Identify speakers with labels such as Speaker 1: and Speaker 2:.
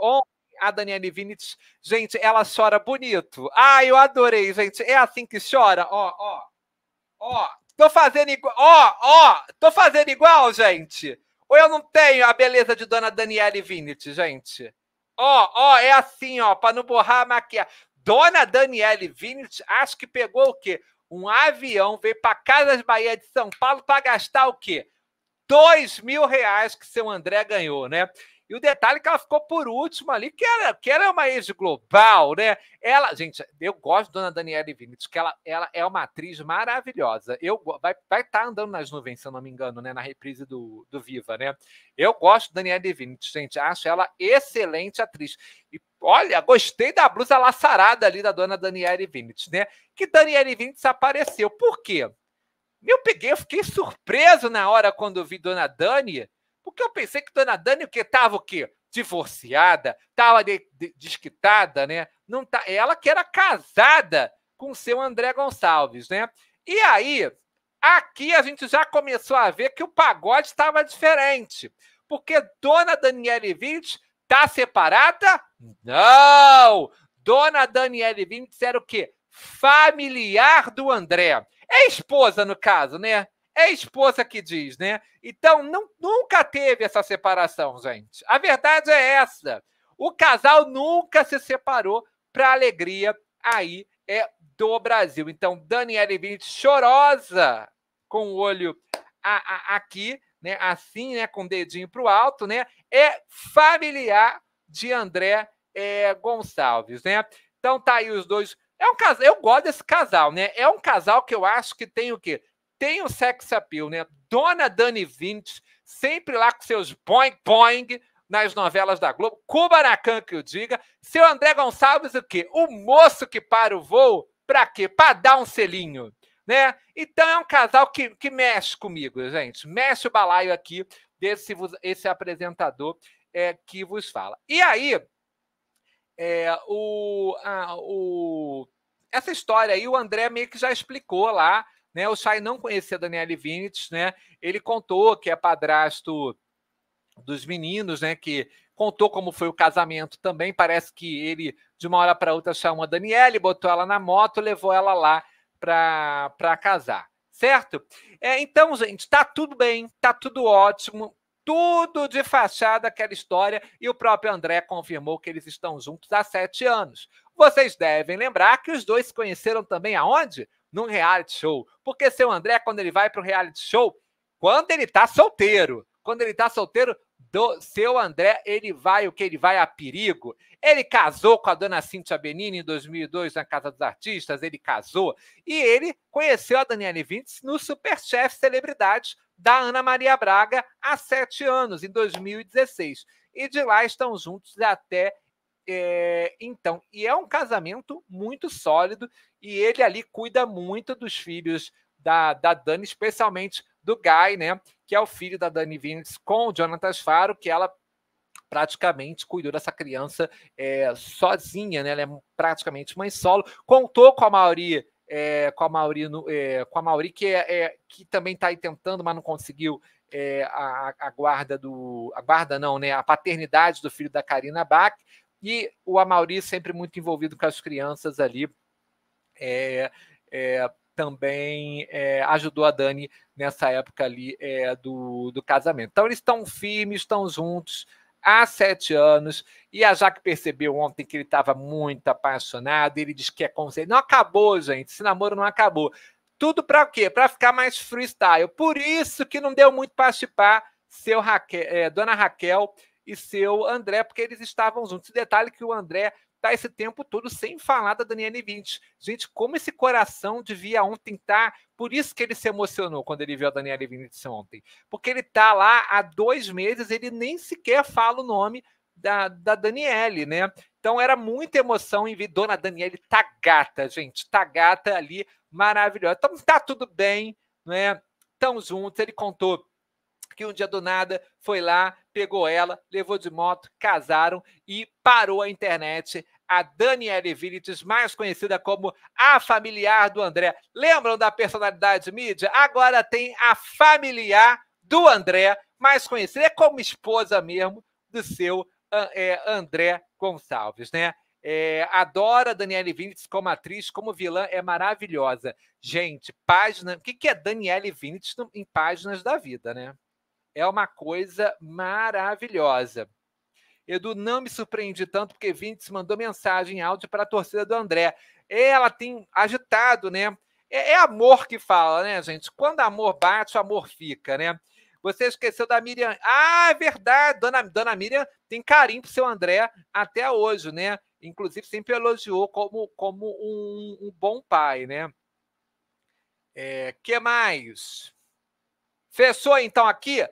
Speaker 1: ontem a Daniele Vinitz, gente, ela chora bonito. Ah, eu adorei, gente. É assim que chora, ó, ó. Ó, tô fazendo igual, ó, ó, tô fazendo igual, gente. Ou eu não tenho a beleza de Dona Daniele Vinitz, gente. Ó, ó, é assim, ó, para não borrar a maquiagem. Dona Daniele Vinitz, acho que pegou o quê? Um avião, veio para Casas Bahia de São Paulo para gastar o quê? Dois mil reais que seu André ganhou, né? E o detalhe é que ela ficou por último ali, que era, que era é uma ex-global, né? Ela, gente, eu gosto da dona Daniela Vinicius, que ela, ela é uma atriz maravilhosa. Eu, vai estar vai tá andando nas nuvens, se eu não me engano, né? Na reprise do, do Viva, né? Eu gosto da Daniela Vinicius, gente. Acho ela excelente atriz. E Olha, gostei da blusa laçarada ali da dona Daniele Vinicius, né? Que Daniele Vinicius apareceu. Por quê? Eu peguei, eu fiquei surpreso na hora quando vi dona Dani, porque eu pensei que Dona Dani o que tava o quê? Divorciada, tava de, de, desquitada, né? Não tá, ela que era casada com o seu André Gonçalves, né? E aí, aqui a gente já começou a ver que o pagode estava diferente. Porque Dona Daniele Vintes tá separada? Não! Dona Daniele Vintes era o quê? Familiar do André. É esposa, no caso, né? É a esposa que diz, né? Então, não, nunca teve essa separação, gente. A verdade é essa. O casal nunca se separou para alegria aí é do Brasil. Então, Daniele Vinte chorosa com o olho a, a, aqui, né? Assim, né? Com o dedinho para o alto, né? É familiar de André é, Gonçalves, né? Então tá aí os dois. É um casal, eu gosto desse casal, né? É um casal que eu acho que tem o quê? tem o sex appeal, né? Dona Dani Vintes, sempre lá com seus boing boing nas novelas da Globo, Kubanacan que o diga, seu André Gonçalves o quê? O moço que para o voo, para quê? Para dar um selinho. Né? Então é um casal que, que mexe comigo, gente. Mexe o balaio aqui desse esse apresentador é, que vos fala. E aí, é, o, a, ah, o, essa história aí, o André meio que já explicou lá né? O Chay não conhecia a Daniele Vinitz, né? Ele contou que é padrasto dos meninos, né? Que contou como foi o casamento também. Parece que ele, de uma hora para outra, chamou a Daniele, botou ela na moto, levou ela lá para casar, certo? É, então, gente, tá tudo bem, tá tudo ótimo, tudo de fachada aquela história, e o próprio André confirmou que eles estão juntos há sete anos. Vocês devem lembrar que os dois se conheceram também aonde? num reality show. Porque seu André, quando ele vai para o reality show, quando ele está solteiro, quando ele está solteiro, do seu André, ele vai o que ele vai a perigo. Ele casou com a dona Cíntia Benini em 2002 na Casa dos Artistas, ele casou e ele conheceu a Daniele Vintes no Superchef Celebridades da Ana Maria Braga há sete anos, em 2016. E de lá estão juntos até é, então, e é um casamento muito sólido e ele ali cuida muito dos filhos da, da Dani, especialmente do Guy, né? Que é o filho da Dani Vinix com o Jonathan Faro, que ela praticamente cuidou dessa criança é, sozinha, né? Ela é praticamente mãe solo. Contou com a Mauri, é, com a Mauri, no, é, com a Mauri que, é, é que também está aí tentando, mas não conseguiu é, a, a, guarda do, a guarda não, né? A paternidade do filho da Karina Bach, e o Amauri sempre muito envolvido com as crianças ali. É, é, também é, ajudou a Dani nessa época ali é, do, do casamento. Então eles estão firmes, estão juntos há sete anos e a Jaque percebeu ontem que ele estava muito apaixonado. Ele disse que é conselho. Não acabou, gente. Esse namoro não acabou. Tudo para quê? Para ficar mais freestyle. Por isso que não deu muito para chipar seu Raquel, é, Dona Raquel e seu André, porque eles estavam juntos. detalhe que o André tá esse tempo todo sem falar da Daniele 20. Gente, como esse coração devia ontem estar. Tá? Por isso que ele se emocionou quando ele viu a Daniele 20 ontem. Porque ele tá lá há dois meses, ele nem sequer fala o nome da, da Daniele, né? Então era muita emoção em ver Dona Daniele tá gata, gente. Tá gata ali, maravilhosa. Então tá tudo bem, né? Tão juntos. Ele contou que um dia do nada foi lá, pegou ela, levou de moto, casaram e parou a internet. A Daniele Vilites, mais conhecida como a familiar do André. Lembram da personalidade mídia? Agora tem a familiar do André, mais conhecida é como esposa mesmo do seu ah, é, André Gonçalves, né? É, adora Daniele Vinitz como atriz, como vilã, é maravilhosa. Gente, página. O que, que é Daniele Vinitz em páginas da vida, né? é uma coisa maravilhosa. Edu, não me surpreendi tanto, porque Vintes mandou mensagem em áudio para a torcida do André. É, ela tem agitado, né? É, é amor que fala, né, gente? Quando amor bate, o amor fica, né? Você esqueceu da Miriam. Ah, é verdade. Dona, Dona Miriam tem carinho pro seu André até hoje, né? Inclusive, sempre elogiou como, como um, um bom pai, né? É, que mais? Fechou, então, aqui?